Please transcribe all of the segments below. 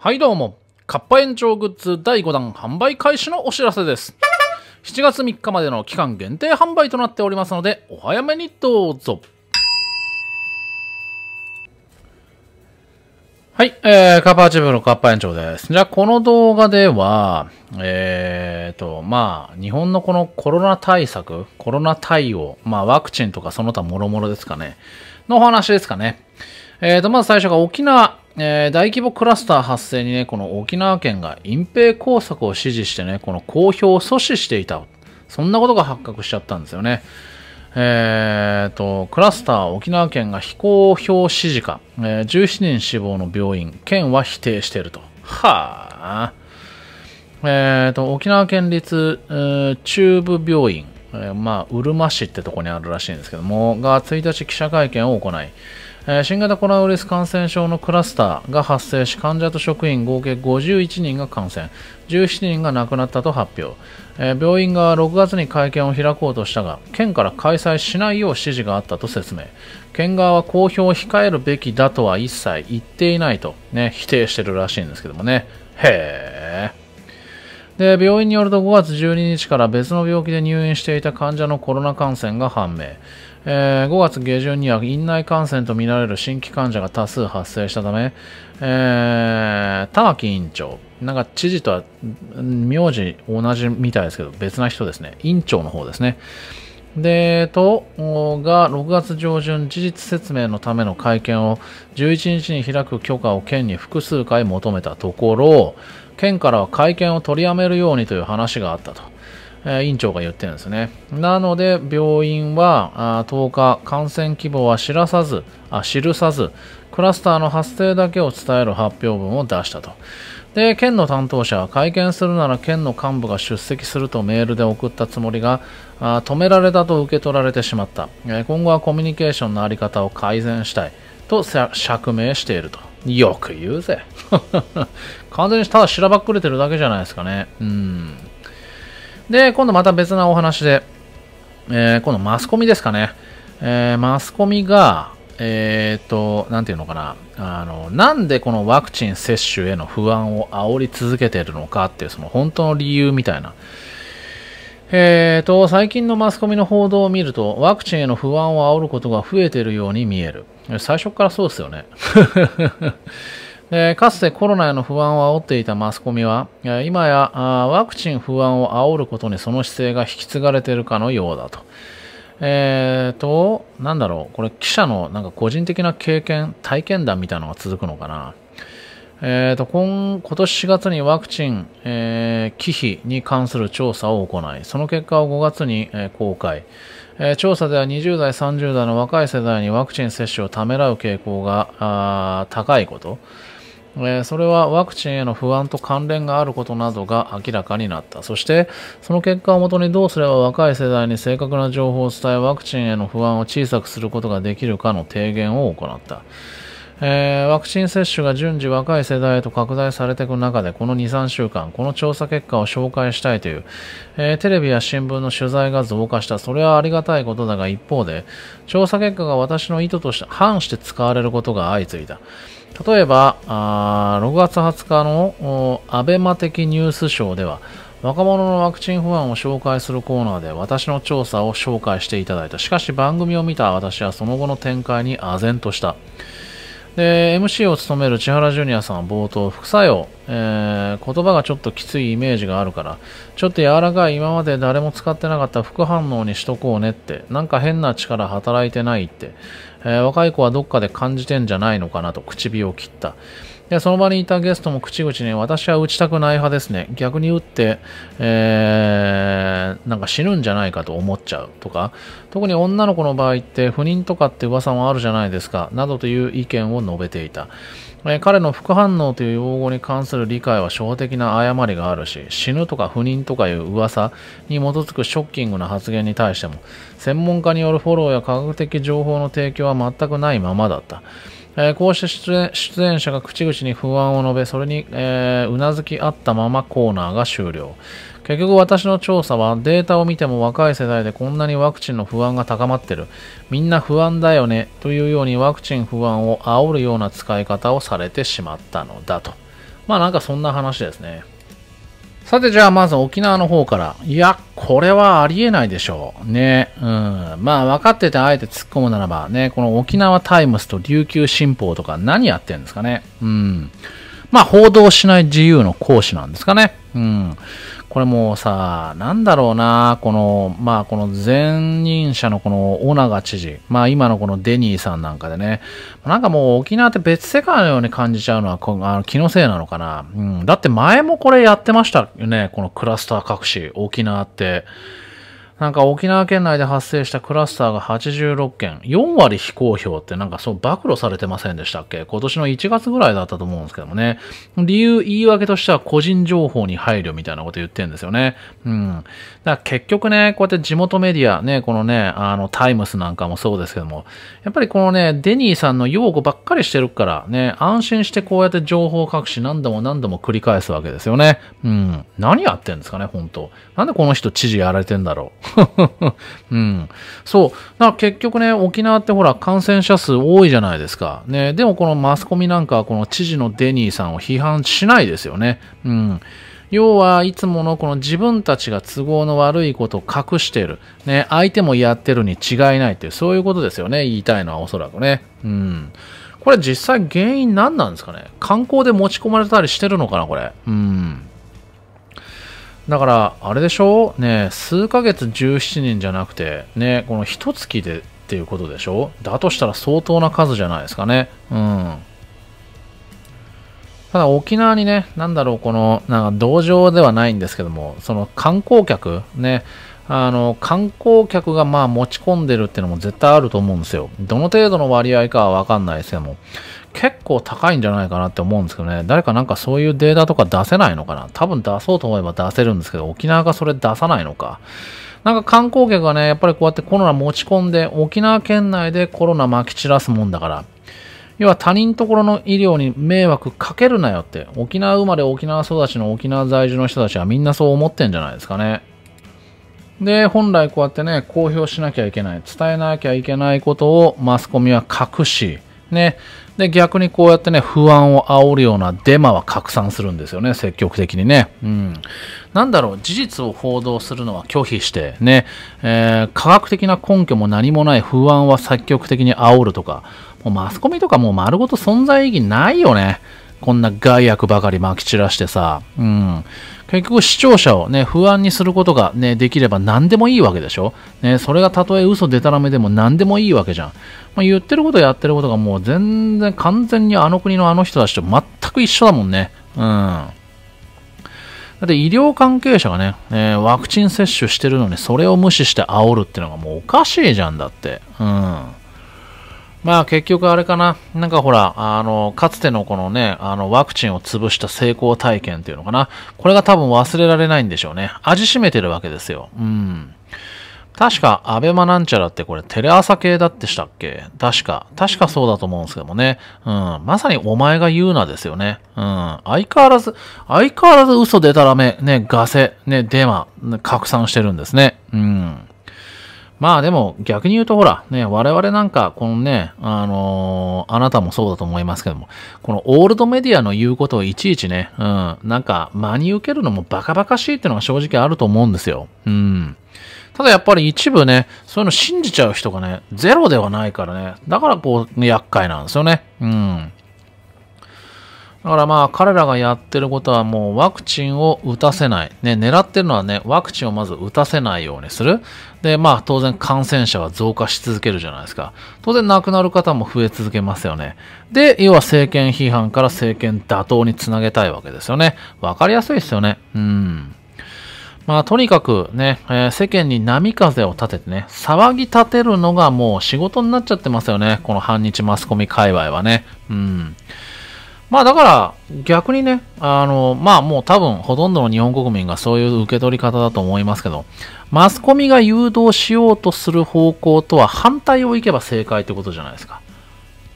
はいどうも、カッパ延長グッズ第5弾販売開始のお知らせです。7月3日までの期間限定販売となっておりますので、お早めにどうぞ。はい、えー、カッパチームのカッパ延長です。じゃあ、この動画では、えーと、まあ、日本のこのコロナ対策、コロナ対応、まあ、ワクチンとかその他諸々ですかね、のお話ですかね。えーと、まず最初が沖縄、えー、大規模クラスター発生にね、この沖縄県が隠蔽工作を指示してね、この公表を阻止していた。そんなことが発覚しちゃったんですよね。えーと、クラスター沖縄県が非公表指示か、えー、17人死亡の病院県は否定しているとはあえーと沖縄県立、えー、中部病院、えー、まあうるま市ってとこにあるらしいんですけどもが1日記者会見を行いえ新型コロナウイルス感染症のクラスターが発生し患者と職員合計51人が感染17人が亡くなったと発表、え病院が6月に会見を開こうとしたが県から開催しないよう指示があったと説明県側は公表を控えるべきだとは一切言っていないと、ね、否定してるらしいんですけどもねへえで病院によると5月12日から別の病気で入院していた患者のコロナ感染が判明、えー、5月下旬には院内感染とみられる新規患者が多数発生したため、えー、玉木委員長、なんか知事とは名字同じみたいですけど、別な人ですね、委員長の方ですね。で、と、が、6月上旬、事実説明のための会見を11日に開く許可を県に複数回求めたところ、県からは会見を取りやめるようにという話があったと。え員長が言ってるんですね。なので、病院はあ10日、感染規模は知らさず、あ記さず、クラスターの発生だけを伝える発表文を出したと。で、県の担当者は会見するなら県の幹部が出席するとメールで送ったつもりが、あ止められたと受け取られてしまった。え今後はコミュニケーションの在り方を改善したいと釈明していると。よく言うぜ。完全にただしらばっくれてるだけじゃないですかね。うん。で、今度また別なお話で、えー、今度マスコミですかね。えー、マスコミが、えっ、ー、と、なんていうのかな。あの、なんでこのワクチン接種への不安を煽り続けてるのかっていう、その本当の理由みたいな。えっ、ー、と、最近のマスコミの報道を見ると、ワクチンへの不安を煽ることが増えているように見える。最初からそうですよね。かつてコロナへの不安を煽っていたマスコミは、今やワクチン不安を煽ることにその姿勢が引き継がれているかのようだと。えーと、なんだろう、これ記者のなんか個人的な経験、体験談みたいなのが続くのかな。えーと、今、今年4月にワクチン、えー、忌避に関する調査を行い、その結果を5月に、公開、調査では20代、30代の若い世代にワクチン接種をためらう傾向が高いこと、えそれはワクチンへの不安と関連があることなどが明らかになったそしてその結果をもとにどうすれば若い世代に正確な情報を伝えワクチンへの不安を小さくすることができるかの提言を行った、えー、ワクチン接種が順次若い世代へと拡大されていく中でこの23週間この調査結果を紹介したいという、えー、テレビや新聞の取材が増加したそれはありがたいことだが一方で調査結果が私の意図として反して使われることが相次いだ例えば、あ6月20日の abema 的ニュースショーでは、若者のワクチン不安を紹介するコーナーで私の調査を紹介していただいた。しかし番組を見た私はその後の展開に唖然とした。で MC を務める千原ジュニアさんは冒頭副作用、えー、言葉がちょっときついイメージがあるからちょっと柔らかい今まで誰も使ってなかった副反応にしとこうねってなんか変な力働いてないって、えー、若い子はどっかで感じてんじゃないのかなと唇を切ったで、その場にいたゲストも口々に、私は打ちたくない派ですね。逆に打って、えー、なんか死ぬんじゃないかと思っちゃうとか、特に女の子の場合って、不妊とかって噂もあるじゃないですか、などという意見を述べていた。彼の副反応という用語に関する理解は初歩的な誤りがあるし死ぬとか不妊とかいう噂に基づくショッキングな発言に対しても専門家によるフォローや科学的情報の提供は全くないままだった。えー、こうして出演者が口々に不安を述べ、それに、えー、うなずき合ったままコーナーが終了。結局私の調査はデータを見ても若い世代でこんなにワクチンの不安が高まってる。みんな不安だよね。というようにワクチン不安を煽るような使い方をされてしまったのだと。まあなんかそんな話ですね。さてじゃあまず沖縄の方から。いや、これはありえないでしょう。ね。うん。まあ分かっててあえて突っ込むならばね、この沖縄タイムスと琉球新報とか何やってんですかね。うん。まあ報道しない自由の行使なんですかね。うん。これもうさ、なんだろうな、この、まあこの前任者のこの小長知事、まあ今のこのデニーさんなんかでね、なんかもう沖縄って別世界のように感じちゃうのはこあの気のせいなのかな。うん。だって前もこれやってましたよね、このクラスター隠し、沖縄って。なんか沖縄県内で発生したクラスターが86件、4割非公表ってなんかそう暴露されてませんでしたっけ今年の1月ぐらいだったと思うんですけどもね。理由、言い訳としては個人情報に配慮みたいなこと言ってんですよね。うん。だから結局ね、こうやって地元メディア、ね、このね、あの、タイムスなんかもそうですけども、やっぱりこのね、デニーさんの擁護ばっかりしてるからね、安心してこうやって情報隠し何度も何度も繰り返すわけですよね。うん。何やってんですかね、本当なんでこの人知事やられてんだろう。うん。そう。だ結局ね、沖縄ってほら、感染者数多いじゃないですか。ね、でもこのマスコミなんかは、この知事のデニーさんを批判しないですよね。うん。要はいつものこの自分たちが都合の悪いことを隠してる、ね、相手もやってるに違いないっていうそういうことですよね言いたいのはおそらくねうんこれ実際原因何なんですかね観光で持ち込まれたりしてるのかなこれうんだから、あれでしょね、数ヶ月17人じゃなくて、ね、この一月でっていうことでしょだとしたら相当な数じゃないですかね。うん。ただ沖縄にね、なんだろう、この、なんか同情ではないんですけども、その観光客、ね、あの、観光客がまあ持ち込んでるっていうのも絶対あると思うんですよ。どの程度の割合かはわかんないですけども。結構高いんじゃないかなって思うんですけどね、誰かなんかそういうデータとか出せないのかな多分出そうと思えば出せるんですけど、沖縄がそれ出さないのか。なんか観光客がね、やっぱりこうやってコロナ持ち込んで、沖縄県内でコロナまき散らすもんだから、要は他人ところの医療に迷惑かけるなよって、沖縄生まれ沖縄育ちの沖縄在住の人たちはみんなそう思ってんじゃないですかね。で、本来こうやってね、公表しなきゃいけない、伝えなきゃいけないことをマスコミは隠し、ね、で、逆にこうやってね、不安を煽るようなデマは拡散するんですよね、積極的にね。うん。なんだろう、事実を報道するのは拒否して、ね、えー、科学的な根拠も何もない不安は積極的に煽るとか、もうマスコミとかもう丸ごと存在意義ないよね。こんな害悪ばかり撒き散らしてさ。うん。結局視聴者をね、不安にすることがね、できれば何でもいいわけでしょ。ね、それがたとえ嘘でたらめでも何でもいいわけじゃん。まあ、言ってることやってることがもう全然完全にあの国のあの人たちと全く一緒だもんね。うん。だって医療関係者がね、えー、ワクチン接種してるのにそれを無視して煽るってのがもうおかしいじゃんだって。うん。まあ結局あれかな、なんかほら、あの、かつてのこのね、あの、ワクチンを潰した成功体験っていうのかな、これが多分忘れられないんでしょうね。味しめてるわけですよ。うん。確か、アベマなんちゃらってこれテレ朝系だってしたっけ確か。確かそうだと思うんですけどもね。うん。まさにお前が言うなですよね。うん。相変わらず、相変わらず嘘でたらめ、ね、ガセ、ね、デマ、拡散してるんですね。うん。まあでも逆に言うとほら、ね、我々なんか、このね、あのー、あなたもそうだと思いますけども、このオールドメディアの言うことをいちいちね、うん、なんか真に受けるのもバカバカしいっていうのが正直あると思うんですよ。うん。ただやっぱり一部ね、そういうの信じちゃう人がね、ゼロではないからね、だからこう、厄介なんですよね。うん。だからまあ彼らがやってることはもうワクチンを打たせない。ね、狙ってるのはね、ワクチンをまず打たせないようにする。で、まあ当然感染者は増加し続けるじゃないですか。当然亡くなる方も増え続けますよね。で、要は政権批判から政権打倒につなげたいわけですよね。わかりやすいですよね。うん。まあ、とにかくね、えー、世間に波風を立ててね、騒ぎ立てるのがもう仕事になっちゃってますよね。この反日マスコミ界隈はね。うん。まあだから逆にね、あの、まあもう多分ほとんどの日本国民がそういう受け取り方だと思いますけど、マスコミが誘導しようとする方向とは反対をいけば正解ってことじゃないですか。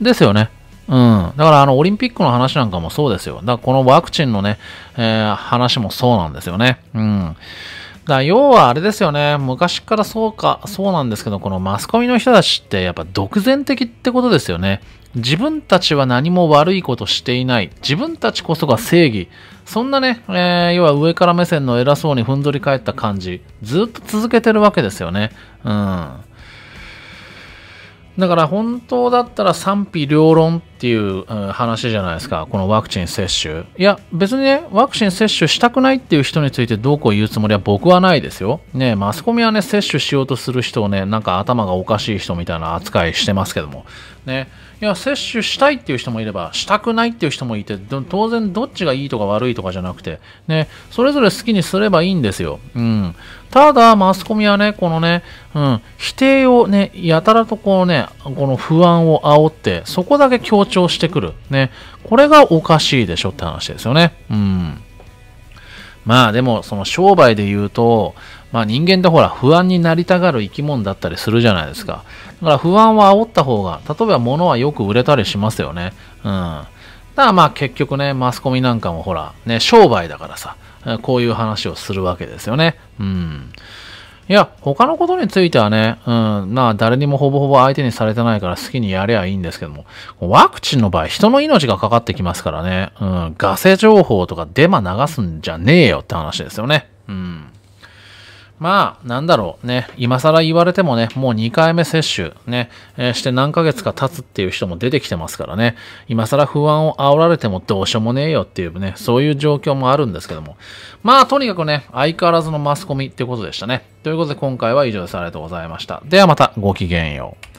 ですよね。うん。だからあのオリンピックの話なんかもそうですよ。だからこのワクチンのね、えー、話もそうなんですよね。うん。だ要はあれですよね。昔からそうか、そうなんですけど、このマスコミの人たちってやっぱ独善的ってことですよね。自分たちは何も悪いことしていない。自分たちこそが正義。そんなね、えー、要は上から目線の偉そうにふんぞり返った感じ、ずっと続けてるわけですよね。うん。だから本当だったら賛否両論っていう話じゃないですか、このワクチン接種。いや、別にね、ワクチン接種したくないっていう人についてどうこう言うつもりは僕はないですよ。ねマスコミはね、接種しようとする人をね、なんか頭がおかしい人みたいな扱いしてますけども。ね。いや、接種したいっていう人もいれば、したくないっていう人もいて、当然どっちがいいとか悪いとかじゃなくて、ね、それぞれ好きにすればいいんですよ。うん。ただ、マスコミはね、このね、うん、否定をね、やたらとこうね、この不安を煽って、そこだけ強調してくる。ね、これがおかしいでしょって話ですよね。うん。まあでも、その商売で言うと、まあ、人間ってほら不安になりたがる生き物だったりするじゃないですかだから不安は煽った方が例えば物はよく売れたりしますよねうんだからまあ結局ねマスコミなんかもほらね商売だからさこういう話をするわけですよねうんいや、他のことについてはね、うん、まあ、誰にもほぼほぼ相手にされてないから好きにやりゃいいんですけども、ワクチンの場合、人の命がかかってきますからね、うん、ガセ情報とかデマ流すんじゃねえよって話ですよね。うん。まあ、なんだろうね。今更言われてもね、もう2回目接種ね、えー、して何ヶ月か経つっていう人も出てきてますからね。今更不安を煽られてもどうしようもねえよっていうね、そういう状況もあるんですけども。まあ、とにかくね、相変わらずのマスコミってことでしたね。ということで今回は以上です。ありがとうございました。ではまた、ごきげんよう。